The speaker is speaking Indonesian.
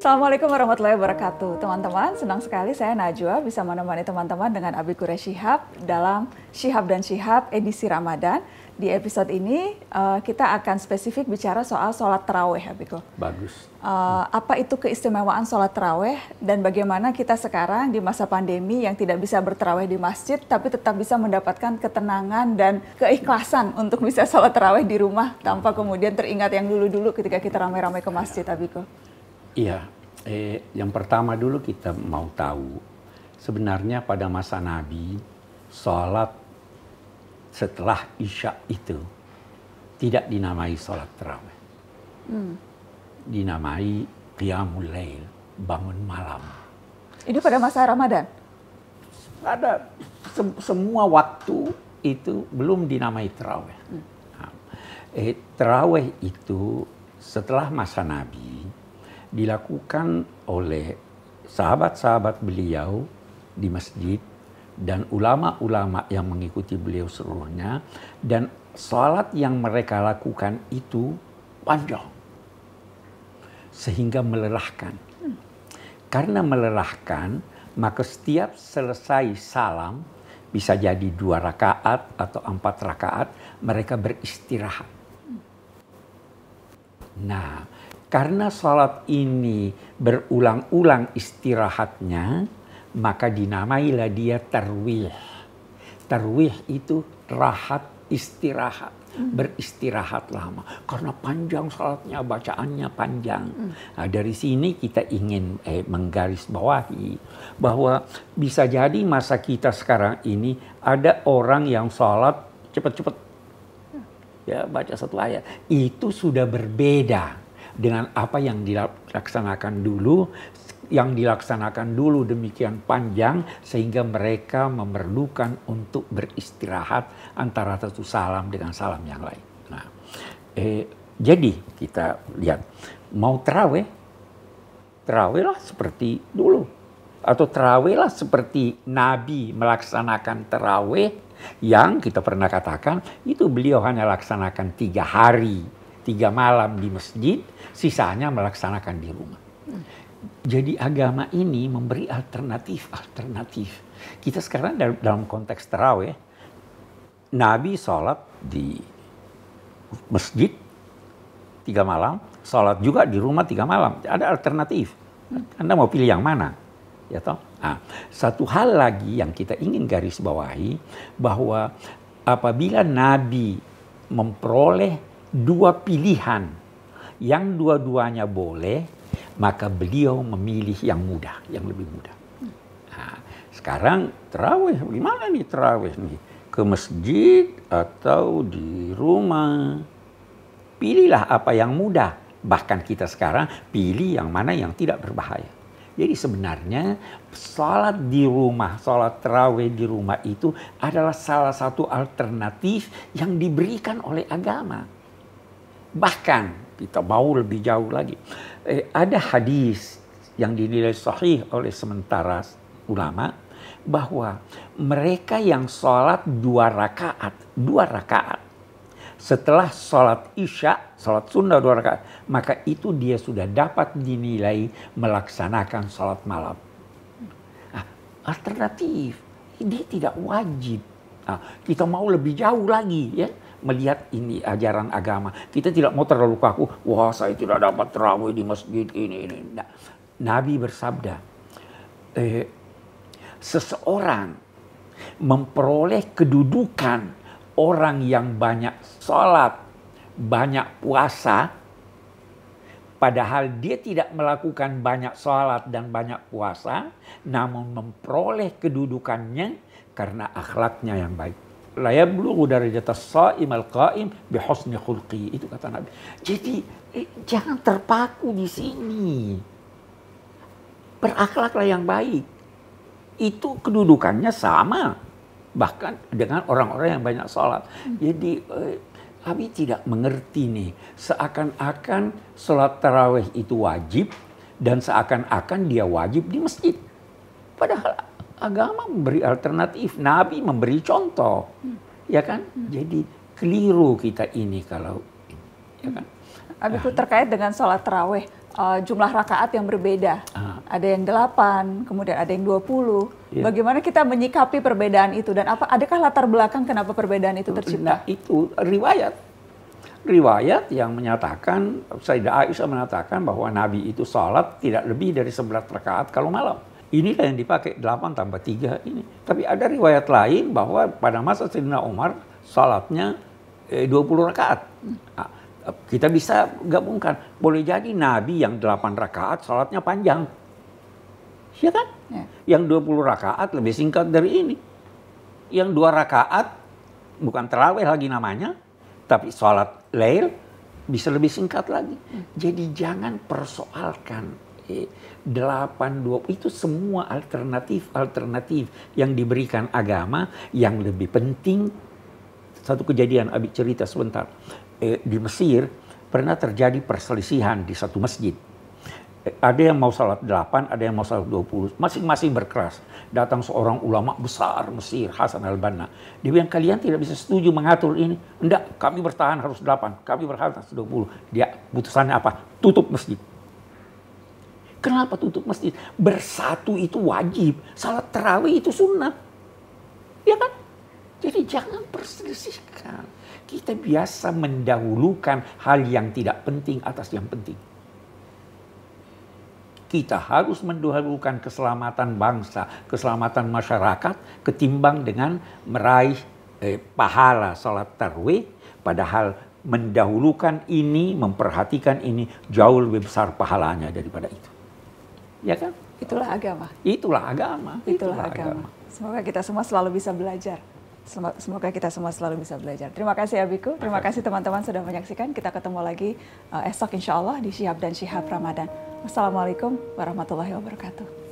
Assalamualaikum warahmatullahi wabarakatuh Teman-teman, senang sekali saya Najwa bisa menemani teman-teman dengan Abi Quraish Shihab dalam Shihab dan Shihab edisi Ramadan Di episode ini uh, kita akan spesifik bicara soal sholat terawih Abiku Bagus uh, Apa itu keistimewaan sholat terawih dan bagaimana kita sekarang di masa pandemi yang tidak bisa berterawih di masjid Tapi tetap bisa mendapatkan ketenangan dan keikhlasan untuk bisa sholat terawih di rumah Tanpa kemudian teringat yang dulu-dulu ketika kita ramai-ramai ke masjid Abiku Iya, eh, yang pertama dulu kita mau tahu sebenarnya pada masa Nabi sholat setelah isya itu tidak dinamai sholat terawih, hmm. dinamai qiyamul lail, bangun malam. Ini pada masa Ramadan? Ada se semua waktu itu belum dinamai terawih. Hmm. Nah, eh, terawih itu setelah masa Nabi dilakukan oleh sahabat-sahabat beliau di masjid dan ulama-ulama yang mengikuti beliau seluruhnya dan salat yang mereka lakukan itu panjang sehingga melelahkan. Karena melelahkan, maka setiap selesai salam bisa jadi dua rakaat atau empat rakaat mereka beristirahat. Nah, karena salat ini berulang-ulang istirahatnya, maka dinamailah dia tarwih. Tarwih itu rahat istirahat. Hmm. Beristirahat lama karena panjang salatnya, bacaannya panjang. Hmm. Nah, dari sini kita ingin eh, menggarisbawahi bahwa bisa jadi masa kita sekarang ini ada orang yang salat cepat-cepat hmm. ya baca satu ayat itu sudah berbeda dengan apa yang dilaksanakan dulu, yang dilaksanakan dulu demikian panjang sehingga mereka memerlukan untuk beristirahat antara satu salam dengan salam yang lain. Nah, eh, jadi kita lihat mau teraweh, teraweh lah seperti dulu atau teraweh lah seperti Nabi melaksanakan teraweh yang kita pernah katakan itu beliau hanya laksanakan tiga hari tiga malam di masjid, sisanya melaksanakan di rumah. Jadi agama ini memberi alternatif-alternatif. Kita sekarang dalam konteks terawih, ya. Nabi sholat di masjid tiga malam, sholat juga di rumah tiga malam. Ada alternatif. Anda mau pilih yang mana? Ya toh? Nah, satu hal lagi yang kita ingin garis bawahi bahwa apabila Nabi memperoleh dua pilihan yang dua-duanya boleh, maka beliau memilih yang mudah, yang lebih mudah. Nah, sekarang terawih, gimana nih terawih nih? Ke masjid atau di rumah? Pilihlah apa yang mudah. Bahkan kita sekarang pilih yang mana yang tidak berbahaya. Jadi sebenarnya sholat di rumah, sholat terawih di rumah itu adalah salah satu alternatif yang diberikan oleh agama. Bahkan kita mau lebih jauh lagi. Eh, ada hadis yang dinilai sahih oleh sementara ulama bahwa mereka yang sholat dua rakaat, dua rakaat setelah sholat isya, sholat sunnah dua rakaat, maka itu dia sudah dapat dinilai melaksanakan sholat malam. Nah, alternatif, dia tidak wajib. Nah, kita mau lebih jauh lagi ya melihat ini ajaran agama. Kita tidak mau terlalu kaku, wah saya tidak dapat terawih di masjid ini. ini. Nah, Nabi bersabda, eh, seseorang memperoleh kedudukan orang yang banyak sholat, banyak puasa, padahal dia tidak melakukan banyak sholat dan banyak puasa, namun memperoleh kedudukannya karena akhlaknya yang baik la yablughu darajatas sa'imal qa'im bi husni khulqi itu kata Nabi. Jadi eh, jangan terpaku di sini. Berakhlaklah yang baik. Itu kedudukannya sama bahkan dengan orang-orang yang banyak sholat. Jadi eh, tidak mengerti nih seakan-akan sholat taraweh itu wajib dan seakan-akan dia wajib di masjid. Padahal agama memberi alternatif, nabi memberi contoh. Hmm. Ya kan? Hmm. Jadi keliru kita ini kalau ini. Ya kan? Hmm. Abi itu ah. terkait dengan sholat terawih, uh, jumlah rakaat yang berbeda. Uh. Ada yang delapan, kemudian ada yang dua Yeah. Ya. Bagaimana kita menyikapi perbedaan itu dan apa adakah latar belakang kenapa perbedaan itu tercipta? Nah, itu riwayat. Riwayat yang menyatakan Sayyidah Aisyah mengatakan bahwa Nabi itu sholat tidak lebih dari 11 rakaat kalau malam. Inilah yang dipakai 8 tambah 3 ini. Tapi ada riwayat lain bahwa pada masa Sayyidina Umar salatnya eh, 20 rakaat. Nah, kita bisa gabungkan. Boleh jadi Nabi yang 8 rakaat salatnya panjang. Ya kan? Ya. Yang 20 rakaat lebih singkat dari ini. Yang dua rakaat bukan terawih lagi namanya, tapi salat lail bisa lebih singkat lagi. Hmm. Jadi jangan persoalkan 8, 20 itu semua alternatif-alternatif yang diberikan agama yang lebih penting satu kejadian Abi cerita sebentar eh, di Mesir pernah terjadi perselisihan di satu masjid eh, ada yang mau salat 8, ada yang mau salat 20. Masing-masing berkeras. Datang seorang ulama besar Mesir, Hasan al-Banna. Dia bilang, kalian tidak bisa setuju mengatur ini. Enggak, kami bertahan harus 8, kami bertahan harus 20. Dia putusannya apa? Tutup masjid Kenapa tutup masjid? Bersatu itu wajib. Salat terawih itu sunnah, Ya kan? Jadi jangan perselisihkan. Kita biasa mendahulukan hal yang tidak penting atas yang penting. Kita harus mendahulukan keselamatan bangsa, keselamatan masyarakat ketimbang dengan meraih eh, pahala salat terawih. padahal mendahulukan ini, memperhatikan ini jauh lebih besar pahalanya daripada itu ya kan? Itulah agama. Itulah agama. Itulah, agama. Semoga kita semua selalu bisa belajar. Semoga kita semua selalu bisa belajar. Terima kasih Abiku, terima kasih teman-teman sudah menyaksikan. Kita ketemu lagi uh, esok insya Allah di Syihab dan Syihab Ramadan. Wassalamualaikum warahmatullahi wabarakatuh.